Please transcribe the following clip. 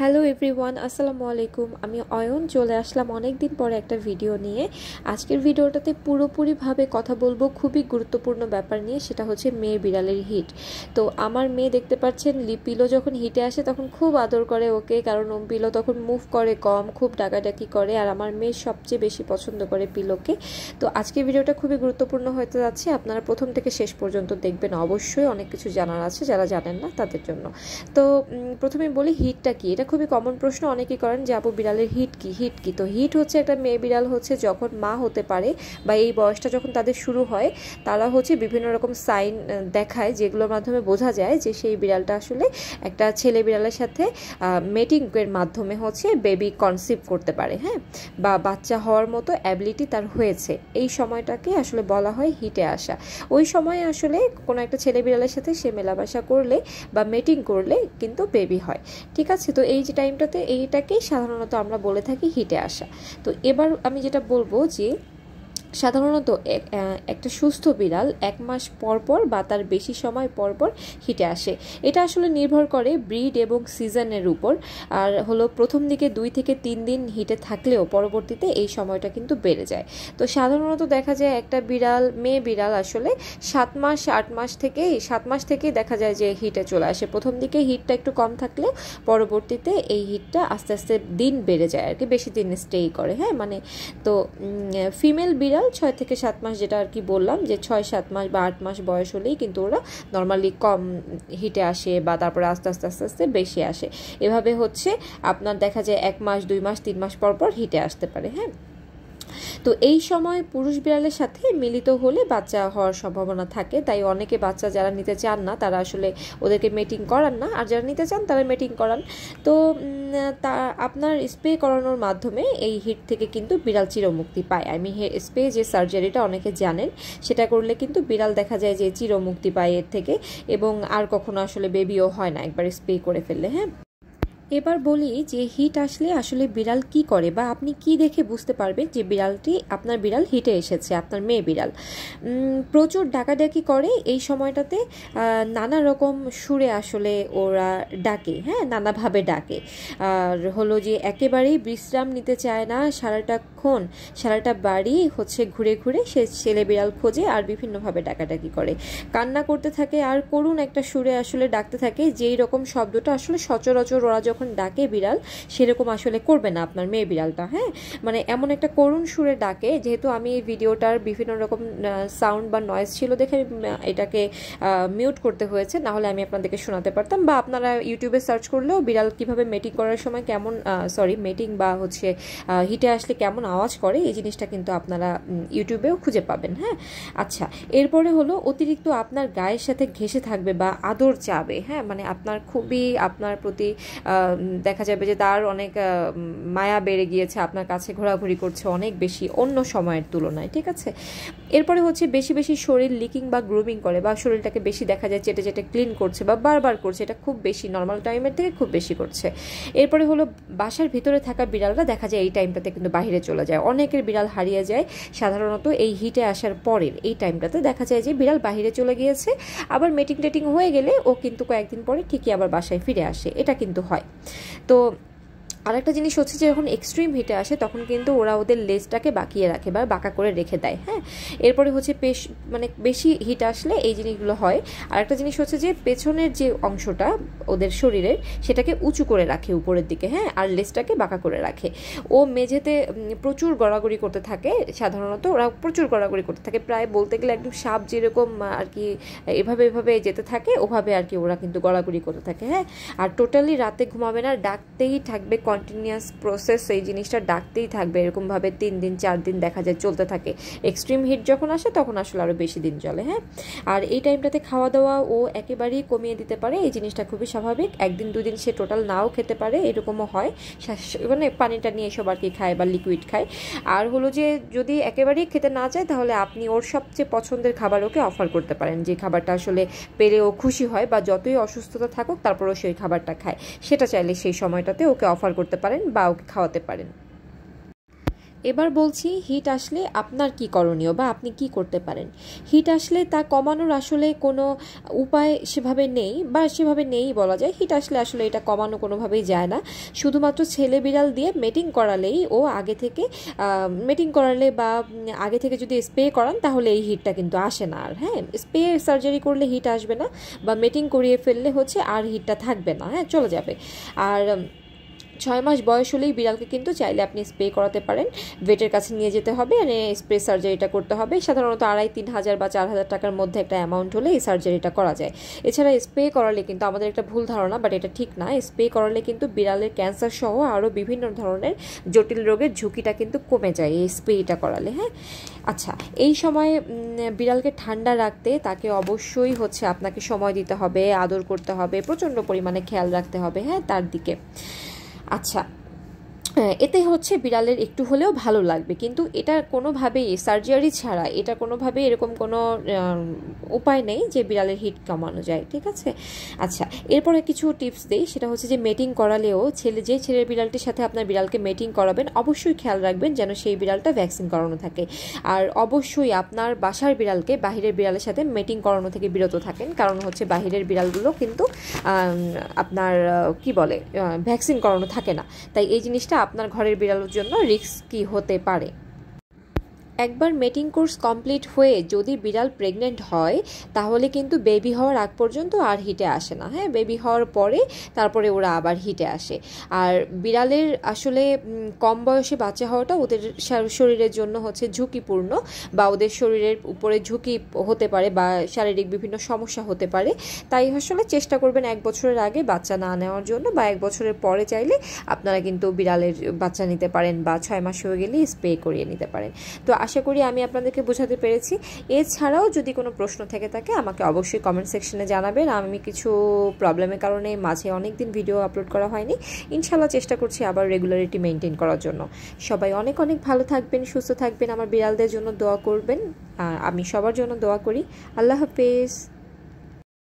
hello everyone আসসালামু আলাইকুম আমি অয়ন চলে আসলাম অনেক দিন পরে একটা ভিডিও নিয়ে আজকের ভিডিওটাতে পুরোপুরিভাবে কথা বলবো খুবই গুরুত্বপূর্ণ ব্যাপার নিয়ে সেটা হচ্ছে মেয়ে বিড়ালের হিট তো আমার মেয়ে দেখতে পাচ্ছেন লিপিলো যখন হিটে আসে তখন খুব আদর করে ওকে কারণ ও পিলো তখন মুভ করে কম খুব ডাকাডাকি করে আর আমার মেয়ে সবচেয়ে বেশি পছন্দ করে পিলোকে তো আজকের ভিডিওটা খুবই গুরুত্বপূর্ণ হতে যাচ্ছে আপনারা প্রথম থেকে শেষ পর্যন্ত দেখবেন অবশ্যই অনেক কিছু জানার আছে যারা জানেন না তাদের জন্য তো প্রথমে বলি হিটটা কি এটা খুবই কমন প্রশ্ন অনেকেই করেন যে আপু বিড়ালের হিট কি হিট কি তো হিট হচ্ছে একটা মেয়ে বিড়াল হচ্ছে যখন মা হতে পারে বা এই বয়সটা যখন তাদের শুরু হয় তারা হচ্ছে বিভিন্ন রকম সাইন দেখায় যেগুলোর মাধ্যমে বোঝা যায় যে সেই বিড়ালটা আসলে একটা ছেলে বিড়ালের সাথে মেটিংয়ের মাধ্যমে হচ্ছে বেবি কনসিভ করতে পারে হ্যাঁ বা বাচ্চা হওয়ার মতো অ্যাবিলিটি তার হয়েছে এই সময়টাকে আসলে বলা হয় হিটে আসা ওই সময়ে আসলে কোনো একটা ছেলে বিড়ালের সাথে সে মেলামেশা করলে বা মেটিং করলে কিন্তু বেবি হয় ঠিক আছে তো এই এই যে টাইমটাতে এইটাকেই সাধারণত আমরা বলে থাকি হিটে আসা তো এবার আমি যেটা বলবো যে সাধারণত একটা সুস্থ বিড়াল এক মাস পর পর বা তার বেশি সময় পর পর হিটে আসে এটা আসলে নির্ভর করে ব্রিড এবং সিজনের উপর আর হলো প্রথম দিকে দুই থেকে তিন দিন হিটে থাকলেও পরবর্তীতে এই সময়টা কিন্তু বেড়ে যায় তো সাধারণত দেখা যায় একটা বিড়াল মেয়ে বিড়াল আসলে সাত মাস আট মাস থেকে সাত মাস থেকেই দেখা যায় যে হিটে চলে আসে প্রথম দিকে হিটটা একটু কম থাকলে পরবর্তীতে এই হিটটা আস্তে আস্তে দিন বেড়ে যায় আর কি বেশি দিন স্টেই করে হ্যাঁ মানে তো ফিমেল বিড়াল ছয় থেকে সাত মাস যেটা আর কি বললাম যে ছয় সাত মাস বা আট মাস বয়স হলেই কিন্তু ওরা নর্মালি কম হিটে আসে বা তারপরে আস্তে আস্তে আস্তে আস্তে বেশি আসে এভাবে হচ্ছে আপনার দেখা যায় এক মাস দুই মাস তিন মাস পর পর হিটে আসতে পারে হ্যাঁ তো এই সময় পুরুষ বিড়ালের সাথে মিলিত হলে বাচ্চা হওয়ার সম্ভাবনা থাকে তাই অনেকে বাচ্চা যারা নিতে চান না তারা আসলে ওদেরকে মেটিং করান না আর যারা নিতে চান তারা মেটিং করান তো তা আপনার স্প্রে করানোর মাধ্যমে এই হিট থেকে কিন্তু বিড়াল চিরমুক্তি পায় আমি স্প্রে যে সার্জারিটা অনেকে জানেন সেটা করলে কিন্তু বিড়াল দেখা যায় যে চিরমুক্তি পায় এর থেকে এবং আর কখনো আসলে বেবিও হয় না একবার স্প্রে করে ফেললে হ্যাঁ এবার বলি যে হিট আসলে আসলে বিড়াল কি করে বা আপনি কি দেখে বুঝতে পারবেন যে বিড়ালটি আপনার বিড়াল হিটে এসেছে আপনার মেয়ে বিড়াল প্রচুর ডাকাডাকি করে এই সময়টাতে নানা রকম সুরে আসলে ওরা ডাকে হ্যাঁ নানাভাবে ডাকে আর হলো যে একেবারেই বিশ্রাম নিতে চায় না সারাটাক্ষণ সারাটা বাড়ি হচ্ছে ঘুরে ঘুরে সে ছেলে বিড়াল খোঁজে আর বিভিন্নভাবে ডাকাডাকি করে কান্না করতে থাকে আর করুন একটা সুরে আসলে ডাকতে থাকে যেই রকম শব্দটা আসলে সচরাচর ওরা যখন ডাকে বিড়াল সেরকম আসলে করবে না আপনার মেয়ে বিড়ালটা হ্যাঁ মানে এমন একটা করুণ সুরে ডাকে যেহেতু আমি এই ভিডিওটার বিভিন্ন রকম সাউন্ড বা নয়েজ ছিল দেখে এটাকে মিউট করতে হয়েছে না হলে আমি আপনাদেরকে শোনাতে পারতাম বা আপনারা ইউটিউবে সার্চ করলেও বিড়াল কিভাবে মেটিং করার সময় কেমন সরি মেটিং বা হচ্ছে হিটে আসলে কেমন আওয়াজ করে এই জিনিসটা কিন্তু আপনারা ইউটিউবেও খুঁজে পাবেন হ্যাঁ আচ্ছা এরপরে হলো অতিরিক্ত আপনার গায়ের সাথে ঘেসে থাকবে বা আদর চাবে হ্যাঁ মানে আপনার খুবই আপনার প্রতি দেখা যাবে যে তার অনেক মায়া বেড়ে গিয়েছে আপনার কাছে ঘোরাঘুরি করছে অনেক বেশি অন্য সময়ের তুলনায় ঠিক আছে এরপরে হচ্ছে বেশি বেশি শরীর লিকিং বা গ্রুমিং করে বা শরীরটাকে বেশি দেখা যায় চেটে চেটে ক্লিন করছে বা বারবার করছে এটা খুব বেশি নর্মাল টাইমের থেকে খুব বেশি করছে এরপরে হলো বাসার ভিতরে থাকা বিড়ালরা দেখা যায় এই টাইমটাতে কিন্তু বাহিরে চলে যায় অনেকের বিড়াল হারিয়ে যায় সাধারণত এই হিটে আসার পরের এই টাইমটাতে দেখা যায় যে বিড়াল বাহিরে চলে গিয়েছে আবার মেটিং টেটিং হয়ে গেলে ও কিন্তু কয়েকদিন পরে ঠিকই আবার বাসায় ফিরে আসে এটা কিন্তু হয় तो আরেকটা জিনিস হচ্ছে যে যখন এক্সট্রিম হিটে আসে তখন কিন্তু ওরা ওদের লেজটাকে বাঁকিয়ে রাখে বা বাঁকা করে রেখে দেয় হ্যাঁ এরপরে হচ্ছে পেশ মানে বেশি হিট আসলে এই জিনিসগুলো হয় আর একটা জিনিস হচ্ছে যে পেছনের যে অংশটা ওদের শরীরের সেটাকে উঁচু করে রাখে উপরের দিকে হ্যাঁ আর লেজটাকে বাঁকা করে রাখে ও মেঝেতে প্রচুর গড়াগড়ি করতে থাকে সাধারণত ওরা প্রচুর গড়াগড়ি করতে থাকে প্রায় বলতে গেলে একদম সাপ যেরকম আর কি এভাবে এভাবে যেতে থাকে ওভাবে আর কি ওরা কিন্তু গড়াগড়ি করতে থাকে হ্যাঁ আর টোটালি রাতে ঘুমাবে না ডাকতেই থাকবে কন্টিনিউয়াস প্রসেস এই জিনিসটা ডাকতেই থাকবে এরকমভাবে তিন দিন চার দিন দেখা যায় চলতে থাকে এক্সট্রিম হিট যখন আসে তখন আসলে আরও বেশি দিন চলে হ্যাঁ আর এই টাইমটাতে খাওয়া দাওয়া ও একেবারেই কমিয়ে দিতে পারে এই জিনিসটা খুবই স্বাভাবিক একদিন দুদিন সে টোটাল নাও খেতে পারে এরকমও হয় মানে পানিটা নিয়ে সব আর কি খায় বা লিকুইড খায় আর হলো যে যদি একেবারেই খেতে না চায় তাহলে আপনি ওর সবচেয়ে পছন্দের খাবার ওকে অফার করতে পারেন যে খাবারটা আসলে পেলে ও খুশি হয় বা যতই অসুস্থতা থাকুক তারপরও সেই খাবারটা খায় সেটা চাইলে সেই সময়টাতে ওকে অফার করতে করতে পারেন বা ওকে খাওয়াতে পারেন এবার বলছি হিট আসলে আপনার কি করণীয় বা আপনি কি করতে পারেন হিট আসলে তা কমানোর আসলে কোনো উপায় সেভাবে নেই বা সেভাবে নেই বলা যায় হিট আসলে আসলে এটা কমানো কোনোভাবেই যায় না শুধুমাত্র ছেলে বিড়াল দিয়ে মেটিং করালেই ও আগে থেকে মেটিং করালে বা আগে থেকে যদি স্প্রে করান তাহলে এই হিটটা কিন্তু আসে না আর হ্যাঁ স্প্রে সার্জারি করলে হিট আসবে না বা মেটিং করিয়ে ফেললে হচ্ছে আর হিটটা থাকবে না হ্যাঁ চলে যাবে আর ছয় মাস বয়স হলেই বিড়ালকে কিন্তু চাইলে আপনি স্প্রে করাতে পারেন ভেটের কাছে নিয়ে যেতে হবে মানে স্প্রে সার্জারিটা করতে হবে সাধারণত আড়াই তিন হাজার বা চার হাজার টাকার মধ্যে একটা অ্যামাউন্ট হলে এই সার্জারিটা করা যায় এছাড়া স্প্রে করালে কিন্তু আমাদের একটা ভুল ধারণা বাট এটা ঠিক না স্প্রে করালে কিন্তু বিড়ালের ক্যান্সার সহ আরও বিভিন্ন ধরনের জটিল রোগের ঝুঁকিটা কিন্তু কমে যায় এই স্প্রেটা করালে হ্যাঁ আচ্ছা এই সময়ে বিড়ালকে ঠান্ডা রাখতে তাকে অবশ্যই হচ্ছে আপনাকে সময় দিতে হবে আদর করতে হবে প্রচণ্ড পরিমাণে খেয়াল রাখতে হবে হ্যাঁ তার দিকে আচ্ছা হ্যাঁ, এতে হচ্ছে বিড়ালের একটু হলেও ভালো লাগবে কিন্তু এটা কোনোভাবেই সার্জারি ছাড়া এটা কোনোভাবেই এরকম কোনো উপায় নেই যে বিড়ালের হিট কমানো যায় ঠিক আছে আচ্ছা এরপরে কিছু টিপস দেই সেটা হচ্ছে যে মেটিং করালেও ছেলে যে ছেলের বিড়ালটির সাথে আপনার বিড়ালকে মেটিং করাবেন অবশ্যই খেয়াল রাখবেন যেন সেই বিড়ালটা ভ্যাকসিন করানো থাকে আর অবশ্যই আপনার বাসার বিড়ালকে বাহিরের বিড়ালের সাথে মেটিং করানো থেকে বিরত থাকেন কারণ হচ্ছে বাহিরের বিড়ালগুলো কিন্তু আপনার কি বলে ভ্যাকসিন করানো থাকে না তাই এই জিনিসটা আপনার ঘরের বিড়ালের জন্য রিস্ক কি হতে পারে একবার মেটিং কোর্স কমপ্লিট হয়ে যদি বিড়াল প্রেগনেন্ট হয় তাহলে কিন্তু বেবি হওয়ার আগ পর্যন্ত আর হিটে আসে না হ্যাঁ বেবি হওয়ার পরে তারপরে ওরা আবার হিটে আসে আর বিড়ালের আসলে কম বয়সে বাচ্চা হওয়াটা ওদের শরীরের জন্য হচ্ছে ঝুঁকিপূর্ণ বা ওদের শরীরের উপরে ঝুঁকি হতে পারে বা শারীরিক বিভিন্ন সমস্যা হতে পারে তাই আসলে চেষ্টা করবেন এক বছরের আগে বাচ্চা না নেওয়ার জন্য বা এক বছরের পরে চাইলে আপনারা কিন্তু বিড়ালের বাচ্চা নিতে পারেন বা ছয় মাস হয়ে গেলে স্প্রে করিয়ে নিতে পারেন তো আশা করি আমি আপনাদেরকে বোঝাতে পেরেছি এছাড়াও যদি কোনো প্রশ্ন থেকে থাকে আমাকে অবশ্যই কমেন্ট সেকশনে জানাবেন আমি কিছু প্রবলেমের কারণে মাঝে অনেক দিন ভিডিও আপলোড করা হয়নি ইনশাল্লাহ চেষ্টা করছি আবার রেগুলারিটি মেনটেন করার জন্য সবাই অনেক অনেক ভালো থাকবেন সুস্থ থাকবেন আমার বিড়ালদের জন্য দোয়া করবেন আমি সবার জন্য দোয়া করি আল্লাহ হাফেজ